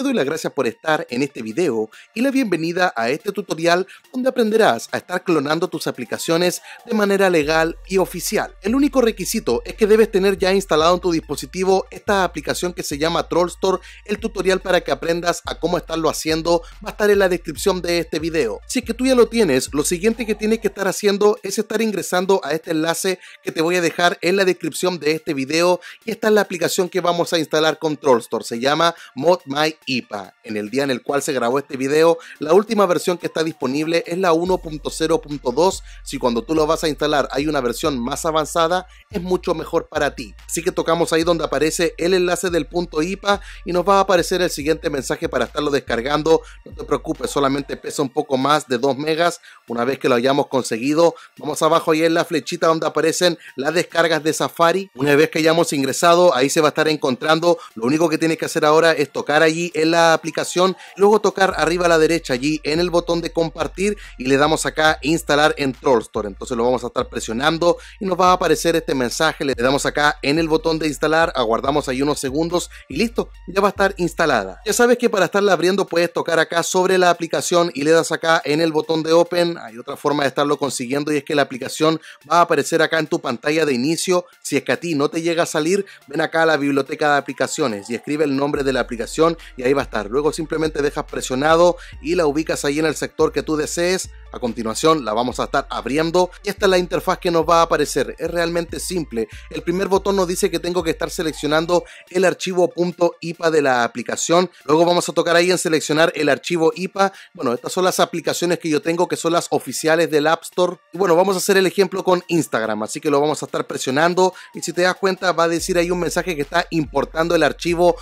te doy las gracias por estar en este video y la bienvenida a este tutorial donde aprenderás a estar clonando tus aplicaciones de manera legal y oficial. El único requisito es que debes tener ya instalado en tu dispositivo esta aplicación que se llama Troll Store. El tutorial para que aprendas a cómo estarlo haciendo va a estar en la descripción de este video. Si es que tú ya lo tienes, lo siguiente que tienes que estar haciendo es estar ingresando a este enlace que te voy a dejar en la descripción de este video y esta es la aplicación que vamos a instalar con Troll Store, Se llama ModMy IPA. En el día en el cual se grabó este video, la última versión que está disponible es la 1.0.2. Si cuando tú lo vas a instalar hay una versión más avanzada, es mucho mejor para ti. Así que tocamos ahí donde aparece el enlace del punto IPA y nos va a aparecer el siguiente mensaje para estarlo descargando. No te preocupes, solamente pesa un poco más de 2 megas. Una vez que lo hayamos conseguido, vamos abajo y en la flechita donde aparecen las descargas de Safari. Una vez que hayamos ingresado, ahí se va a estar encontrando. Lo único que tienes que hacer ahora es tocar allí la aplicación, luego tocar arriba a la derecha allí en el botón de compartir y le damos acá instalar en Store. Entonces lo vamos a estar presionando y nos va a aparecer este mensaje. Le damos acá en el botón de instalar, aguardamos ahí unos segundos y listo, ya va a estar instalada. Ya sabes que para estarla abriendo puedes tocar acá sobre la aplicación y le das acá en el botón de Open. Hay otra forma de estarlo consiguiendo y es que la aplicación va a aparecer acá en tu pantalla de inicio. Si es que a ti no te llega a salir, ven acá a la biblioteca de aplicaciones y escribe el nombre de la aplicación ahí va a estar. Luego simplemente dejas presionado y la ubicas ahí en el sector que tú desees. A continuación la vamos a estar abriendo y esta es la interfaz que nos va a aparecer. Es realmente simple. El primer botón nos dice que tengo que estar seleccionando el archivo .ipa de la aplicación. Luego vamos a tocar ahí en seleccionar el archivo IPA. Bueno, estas son las aplicaciones que yo tengo que son las oficiales del App Store. Y bueno, vamos a hacer el ejemplo con Instagram, así que lo vamos a estar presionando y si te das cuenta va a decir ahí un mensaje que está importando el archivo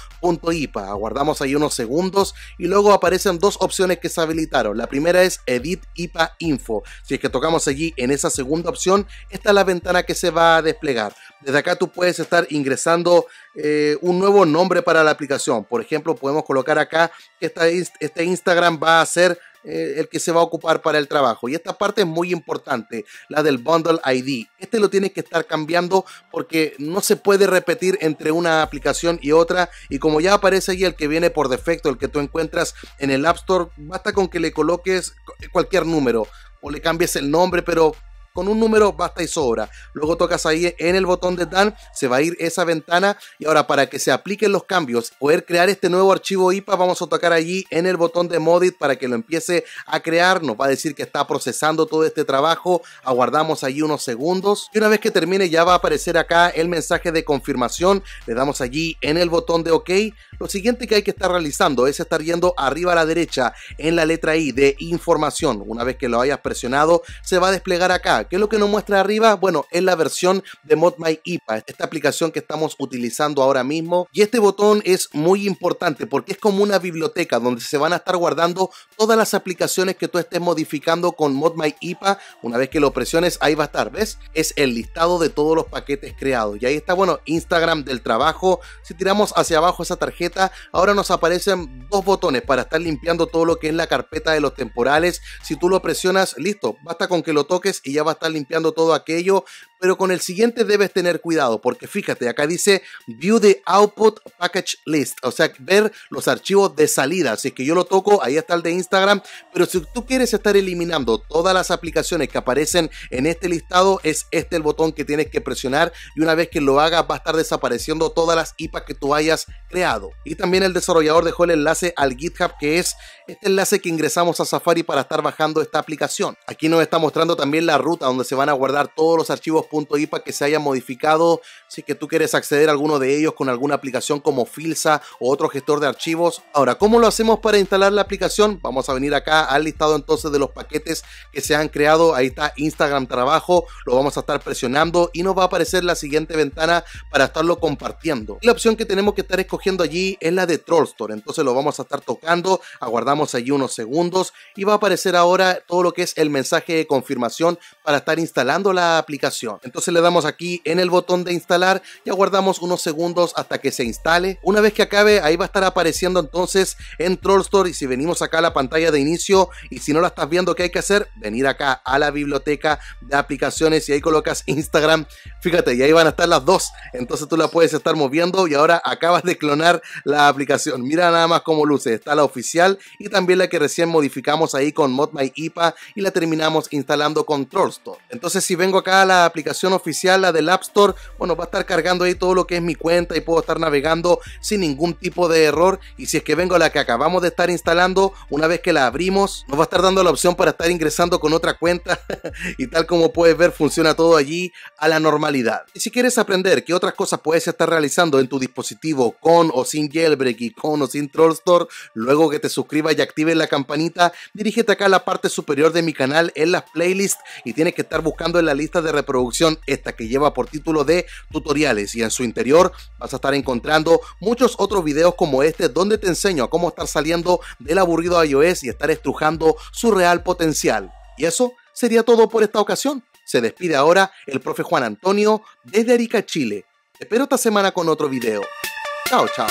.ipa. Aguardamos ahí unos segundos y luego aparecen dos opciones que se habilitaron. La primera es Edit IPA Info. Si es que tocamos allí en esa segunda opción, esta es la ventana que se va a desplegar. Desde acá tú puedes estar ingresando eh, un nuevo nombre para la aplicación. Por ejemplo, podemos colocar acá que esta, este Instagram va a ser eh, el que se va a ocupar para el trabajo. Y esta parte es muy importante, la del Bundle ID. Este lo tienes que estar cambiando porque no se puede repetir entre una aplicación y otra. Y como ya aparece ahí el que viene por defecto, el que tú encuentras en el App Store, basta con que le coloques cualquier número o le cambies el nombre, pero con un número basta y sobra. Luego tocas ahí en el botón de Dan, se va a ir esa ventana y ahora para que se apliquen los cambios, poder crear este nuevo archivo IPA, vamos a tocar allí en el botón de Modit para que lo empiece a crear. Nos va a decir que está procesando todo este trabajo, aguardamos allí unos segundos y una vez que termine ya va a aparecer acá el mensaje de confirmación, le damos allí en el botón de OK. Lo siguiente que hay que estar realizando es estar yendo arriba a la derecha en la letra I de información. Una vez que lo hayas presionado, se va a desplegar acá ¿Qué es lo que nos muestra arriba? Bueno, es la versión de ModMyIPA, esta aplicación que estamos utilizando ahora mismo. Y este botón es muy importante porque es como una biblioteca donde se van a estar guardando todas las aplicaciones que tú estés modificando con ModMyIPA. Una vez que lo presiones, ahí va a estar, ¿ves? Es el listado de todos los paquetes creados. Y ahí está, bueno, Instagram del trabajo. Si tiramos hacia abajo esa tarjeta, ahora nos aparecen dos botones para estar limpiando todo lo que es la carpeta de los temporales. Si tú lo presionas, listo, basta con que lo toques y ya va a estar limpiando todo aquello pero con el siguiente debes tener cuidado, porque fíjate, acá dice View the Output Package List, o sea, ver los archivos de salida. Así que yo lo toco, ahí está el de Instagram, pero si tú quieres estar eliminando todas las aplicaciones que aparecen en este listado, es este el botón que tienes que presionar y una vez que lo hagas va a estar desapareciendo todas las IPA que tú hayas creado. Y también el desarrollador dejó el enlace al GitHub, que es este enlace que ingresamos a Safari para estar bajando esta aplicación. Aquí nos está mostrando también la ruta donde se van a guardar todos los archivos ipa que se haya modificado. Si que tú quieres acceder a alguno de ellos con alguna aplicación como Filsa o otro gestor de archivos. Ahora, ¿cómo lo hacemos para instalar la aplicación? Vamos a venir acá al listado entonces de los paquetes que se han creado. Ahí está Instagram Trabajo. Lo vamos a estar presionando y nos va a aparecer la siguiente ventana para estarlo compartiendo. la opción que tenemos que estar escogiendo allí es la de Troll Store, Entonces lo vamos a estar tocando. Aguardamos allí unos segundos y va a aparecer ahora todo lo que es el mensaje de confirmación para estar instalando la aplicación. Entonces le damos aquí en el botón de instalar y aguardamos unos segundos hasta que se instale. Una vez que acabe, ahí va a estar apareciendo entonces en Troll Store y si venimos acá a la pantalla de inicio y si no la estás viendo, ¿qué hay que hacer? Venir acá a la biblioteca de aplicaciones y ahí colocas Instagram. Fíjate, y ahí van a estar las dos. Entonces tú la puedes estar moviendo y ahora acabas de clonar la aplicación. Mira nada más cómo luce. Está la oficial y también la que recién modificamos ahí con ModMyIPA y la terminamos instalando con Troll Store. Entonces si vengo acá a la aplicación oficial, la del App Store, bueno, va a estar cargando ahí todo lo que es mi cuenta y puedo estar navegando sin ningún tipo de error. Y si es que vengo a la que acabamos de estar instalando, una vez que la abrimos, nos va a estar dando la opción para estar ingresando con otra cuenta. y tal como puedes ver, funciona todo allí a la normalidad. Y si quieres aprender qué otras cosas puedes estar realizando en tu dispositivo con o sin jailbreak y con o sin Troll Store, luego que te suscribas y actives la campanita, dirígete acá a la parte superior de mi canal en las playlists y tienes que estar buscando en la lista de reproducción esta que lleva por título de tutoriales y en su interior vas a estar encontrando muchos otros videos como este donde te enseño a cómo estar saliendo del aburrido iOS y estar estrujando su real potencial. Y eso sería todo por esta ocasión. Se despide ahora el profe Juan Antonio desde Arica, Chile. Te espero esta semana con otro video. Chao, chao.